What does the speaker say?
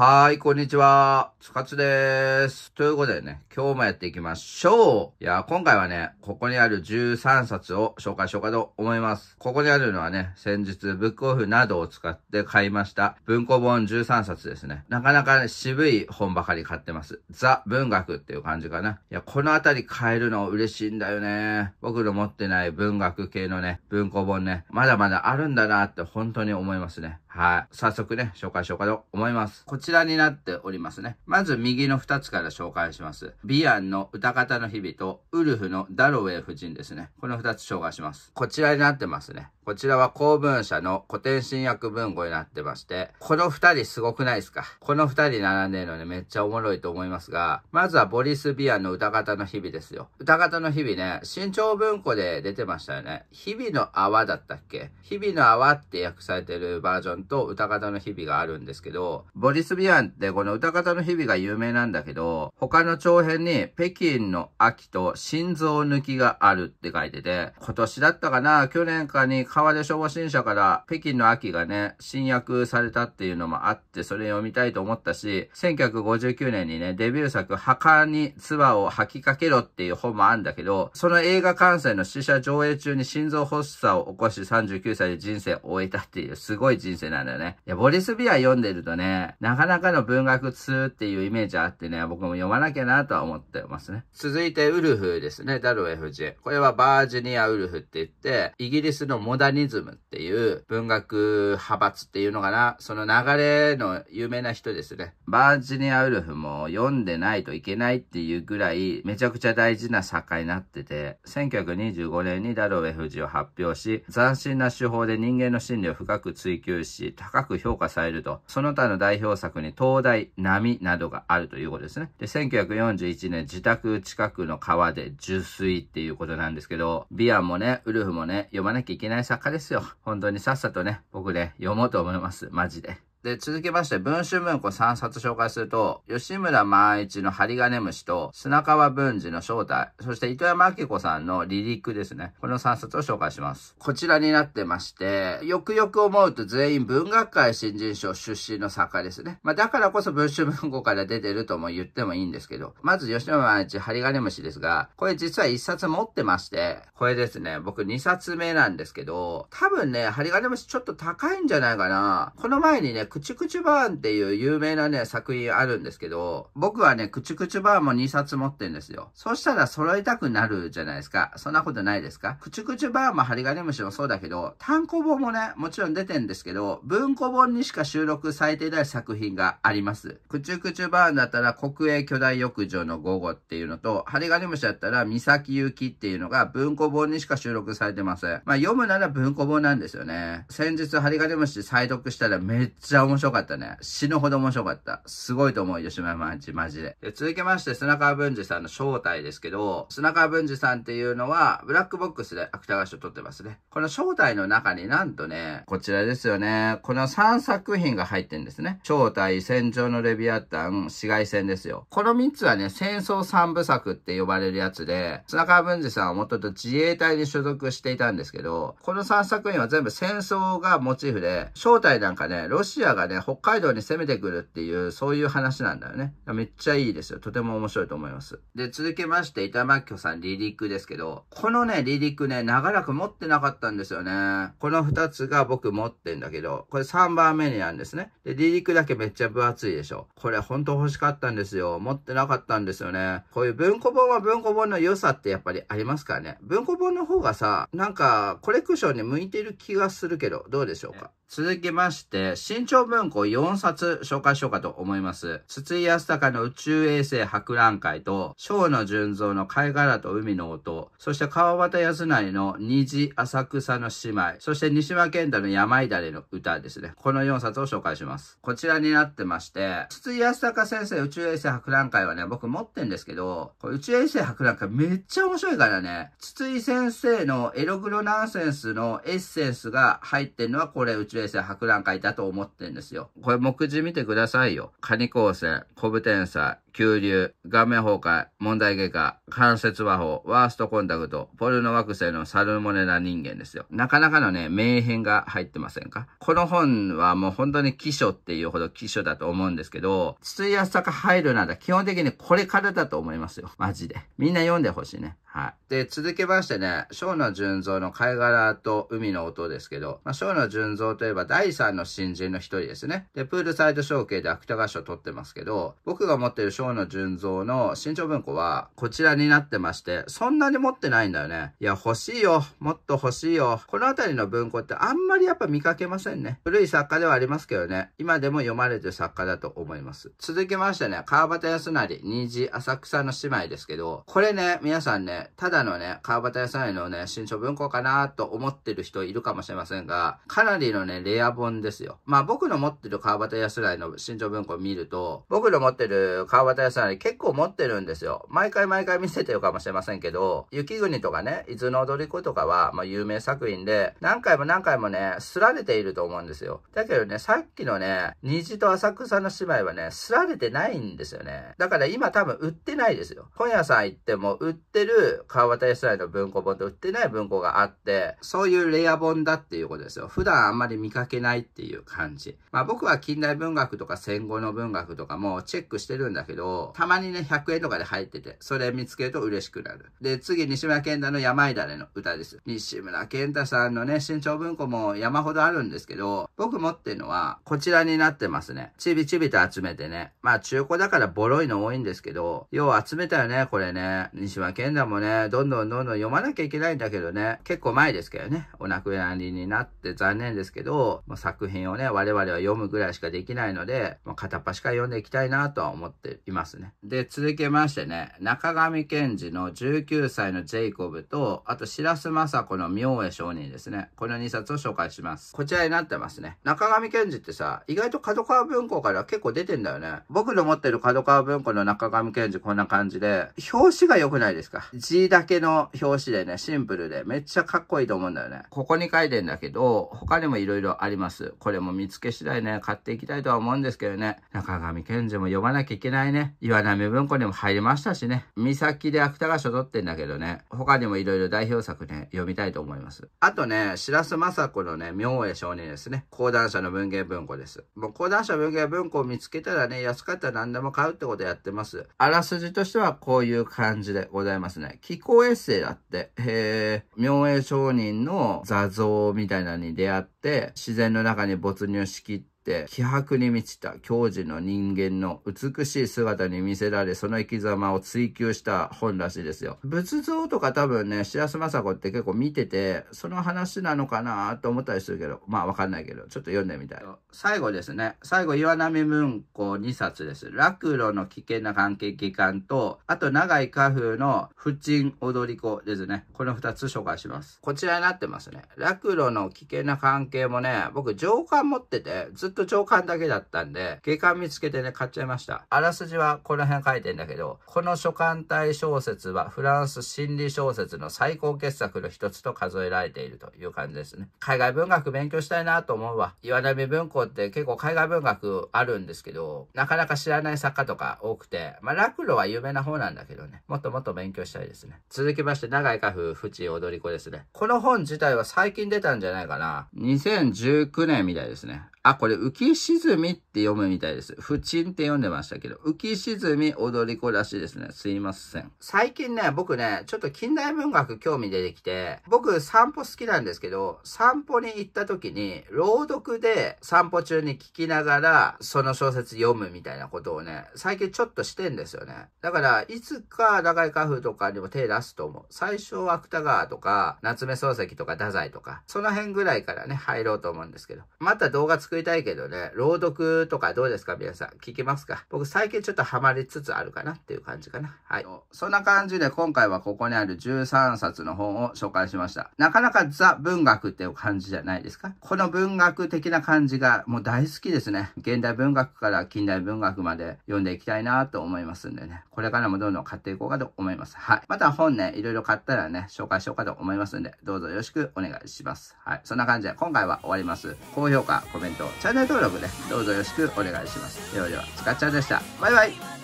はい、こんにちは。つかつです。ということでね、今日もやっていきましょう。いや、今回はね、ここにある13冊を紹介しようかと思います。ここにあるのはね、先日ブックオフなどを使って買いました文庫本13冊ですね。なかなか、ね、渋い本ばかり買ってます。ザ文学っていう感じかな。いや、このあたり買えるの嬉しいんだよね。僕の持ってない文学系のね、文庫本ね、まだまだあるんだなって本当に思いますね。はい。早速ね、紹介しようかと思います。こちらになっておりますね。まず右の2つから紹介します。ビアンの歌方の日々とウルフのダロウェイ夫人ですね。この2つ紹介します。こちらになってますね。こちらは公文社の古典新訳文語になってまして、この二人すごくないですかこの二人並んでるのね、めっちゃおもろいと思いますが、まずはボリス・ビアンの歌方の日々ですよ。歌方の日々ね、新潮文庫で出てましたよね。日々の泡だったっけ日々の泡って訳されてるバージョンと歌方の日々があるんですけど、ボリス・ビアンってこの歌方の日々が有名なんだけど、他の長編に北京の秋と心臓抜きがあるって書いてて、今年だったかな去年かに川出消防新社から北京の秋がね、新訳されたっていうのもあって、それ読みたいと思ったし、1959年にね、デビュー作、墓に唾を吐きかけろっていう本もあるんだけど、その映画完成の試写上映中に心臓発作を起こし39歳で人生を終えたっていう、すごい人生なんだよね。いや、ボリス・ビア読んでるとね、なかなかの文学通っていうイメージあってね、僕も読まなきゃなとは思ってますね。続いて、ウルフですね、ダルウェ夫人。これはバージニア・ウルフって言って、イギリスのモダニズムっていう文学派閥っていうのかな、その流れの有名な人ですね。バージニア・ウルフも読んでないといけないっていうぐらい、めちゃくちゃ大事な作家になってて、1925年にダロウェ夫人を発表し、斬新な手法で人間の心理を深く追求し、高く評価されると、その他の代表作に東大、波などがあるということですね。で、1941年自宅近くの川で受水っていうことなんですけど、ビアンもね、ウルフもね、読まなきゃいけない作家ですよ。本当にさっさとね、僕で読もうと思います。マジで。で、続きまして、文春文庫3冊紹介すると、吉村万一の針金虫と、砂川文治の正体、そして糸山明子さんの離陸ですね。この3冊を紹介します。こちらになってまして、よくよく思うと全員文学界新人賞出身の作家ですね。まあ、だからこそ文春文庫から出てるとも言ってもいいんですけど、まず吉村万一針金虫ですが、これ実は1冊持ってまして、これですね、僕2冊目なんですけど、多分ね、針金虫ちょっと高いんじゃないかな。この前にね、くちくちバーンっていう有名なね、作品あるんですけど、僕はね、クチュクチュバーンも2冊持ってるんですよ。そしたら揃えたくなるじゃないですか。そんなことないですかくちくちバーンもハリガネムシもそうだけど、単行本もね、もちろん出てんですけど、文庫本にしか収録されてない作品があります。くちくちバーンだったら、国営巨大浴場の午後っていうのと、ハリガネムシだったら、三崎ゆきっていうのが文庫本にしか収録されてません。まあ読むなら文庫本なんですよね。先日ハリガネムシ再読したらめっちゃゃ面白かったね。死ぬほど面白かった。すごいと思う、吉村マジ、マジで。で、続きまして、砂川文治さんの正体ですけど、砂川文治さんっていうのは、ブラックボックスで芥川賞取ってますね。この正体の中になんとね、こちらですよね。この3作品が入ってんですね。正体、戦場のレビアタン、紫外線ですよ。この3つはね、戦争3部作って呼ばれるやつで、砂川文治さんはもともと自衛隊に所属していたんですけど、この3作品は全部戦争がモチーフで、正体なんかね、ロシアアがね、北海道に攻めてくるっていう、そういう話なんだよね。めっちゃいいですよ。とても面白いと思います。で、続きまして、板巻子さん、リリックですけど、このね、リリックね、長らく持ってなかったんですよね。この2つが僕持ってんだけど、これ3番目になんですね。で、リリックだけめっちゃ分厚いでしょ。これほんと欲しかったんですよ。持ってなかったんですよね。こういう文庫本は文庫本の良さってやっぱりありますからね。文庫本の方がさ、なんかコレクションに向いてる気がするけど、どうでしょうか続きまして、新潮文庫4冊紹介しようかと思います。筒井康隆の宇宙衛星博覧会と、小野純造の貝殻と海の音、そして川端康成の虹浅草の姉妹、そして西間健太の山いだれの歌ですね。この4冊を紹介します。こちらになってまして、筒井康隆先生宇宙衛星博覧会はね、僕持ってんですけど、宇宙衛星博覧会めっちゃ面白いからね、筒井先生のエログロナンセンスのエッセンスが入ってんのはこれ宇宙衛星博覧会だと思ってるんですよ。これ目次見てくださいよ。カニ光線、コブ天才、急流、顔面崩壊、問題外科、関節和法、ワーストコンタクト、ポルノ惑星のサルモネラ人間ですよ。なかなかのね、名編が入ってませんかこの本はもう本当に基礎っていうほど基礎だと思うんですけど、筒井康坂入るなら基本的にこれからだと思いますよ。マジで。みんな読んでほしいね。はい。で、続きましてね、小の純三の貝殻と海の音ですけど、まあ、小野純三と例えば第3の新人の一人ですね。で、プールサイド賞継で芥川賞取ってますけど、僕が持ってる賞の純蔵の新長文庫はこちらになってまして、そんなに持ってないんだよね。いや、欲しいよ。もっと欲しいよ。この辺りの文庫ってあんまりやっぱ見かけませんね。古い作家ではありますけどね。今でも読まれてる作家だと思います。続きましてね、川端康成、虹、浅草の姉妹ですけど、これね、皆さんね、ただのね、川端康成のね、新潮文庫かなと思ってる人いるかもしれませんが、かなりのね、レア本ですよ。まあ僕の持ってる川端康成の新潮文庫を見ると、僕の持ってる川端康成結構持ってるんですよ。毎回毎回見せてるかもしれませんけど、雪国とかね、伊豆の踊り子とかは、まあ有名作品で、何回も何回もね、すられていると思うんですよ。だけどね、さっきのね、虹と浅草の姉妹はね、すられてないんですよね。だから今多分売ってないですよ。本屋さん行っても売ってる川端康成の文庫本と売ってない文庫があって、そういうレア本だっていうことですよ。普段あんまり見見かけないっていう感じ。まあ僕は近代文学とか戦後の文学とかもチェックしてるんだけど、たまにね、100円とかで入ってて、それ見つけると嬉しくなる。で、次、西村健太の山いだれの歌です。西村健太さんのね、新潮文庫も山ほどあるんですけど、僕持ってるのは、こちらになってますね。ちびちびと集めてね。まあ中古だからボロいの多いんですけど、よう集めたよね、これね。西村健太もね、どんどんどんどん読まなきゃいけないんだけどね、結構前ですけどね、お亡くなりになって残念ですけど、と、ま作品をね、我々は読むぐらいしかできないので、まあ、片っ端から読んでいきたいなとは思っていますね。で、続けましてね、中上賢治の19歳のジェイコブと、あと白洲雅子の明恵商人ですね。この2冊を紹介します。こちらになってますね。中上賢治ってさ、意外と角川文庫から結構出てんだよね。僕の持ってる角川文庫の中上賢治こんな感じで、表紙が良くないですか字だけの表紙でね、シンプルでめっちゃかっこいいと思うんだよね。ここに書いてんだけど、他にも色々ろあります。これも見つけ次第ね、買っていきたいとは思うんですけどね。中上賢治も読まなきゃいけないね。岩波文庫にも入りましたしね。三崎で芥川賞取ってんだけどね。他にもいろいろ代表作ね、読みたいと思います。あとね、白洲政子のね、明恵少年ですね。講談社の文芸文庫です。もう講談社文芸文庫を見つけたらね、安かったら何でも買うってことやってます。あらすじとしてはこういう感じでございますね。気候エッセイだって。へえ、明恵商人の座像みたいなのに出会って、って自然の中に没入しきって、気迫に満ちた教授の人間の美しい姿に見せられ、その生き様を追求した本らしいですよ。仏像とか多分ね、白洲雅子って結構見てて、その話なのかなと思ったりするけど、まあわかんないけど、ちょっと読んでみたい。最後ですね。最後、岩波文庫2冊です。落路の危険な関係機関と、あと長井家風の不沈踊り子ですね。この2つ紹介します。こちらになってますね。落路の危険な関係もね、僕上巻持ってて、ずっとと上巻だけだったんで、下巻見つけてね、買っちゃいました。あらすじはこの辺書いてんだけど、この書簡体小説はフランス心理小説の最高傑作の一つと数えられているという感じですね。海外文学勉強したいなと思うわ。岩波文庫って結構海外文学あるんですけど、なかなか知らない作家とか多くて、まあ、落路は有名な方なんだけどね、もっともっと勉強したいですね。続きまして、長井家夫、淵踊り子ですね。この本自体は最近出たんじゃないかな。2019年みたいですね。あ、これ、浮き沈みって読むみたいです。不沈って読んでましたけど、浮き沈み踊り子らしいですね。すいません。最近ね、僕ね、ちょっと近代文学興味出てきて、僕散歩好きなんですけど、散歩に行った時に、朗読で散歩中に聞きながら、その小説読むみたいなことをね、最近ちょっとしてんですよね。だから、いつか長井家風とかにも手出すと思う。最初は芥川とか、夏目漱石とか太宰とか、その辺ぐらいからね、入ろうと思うんですけど、また動画作作りたいけどね、朗読とかどうですか皆さん。聞きますか僕最近ちょっとハマりつつあるかなっていう感じかな。はい。そんな感じで今回はここにある13冊の本を紹介しました。なかなかザ文学っていう感じじゃないですかこの文学的な感じがもう大好きですね。現代文学から近代文学まで読んでいきたいなと思いますんでね。これからもどんどん買っていこうかと思います。はい。また本ね、いろいろ買ったらね、紹介しようかと思いますんで、どうぞよろしくお願いします。はい。そんな感じで今回は終わります。高評価、コメントト、チャンネル登録ね、どうぞよろしくお願いします。ではでは、ちかちゃんでした。バイバイ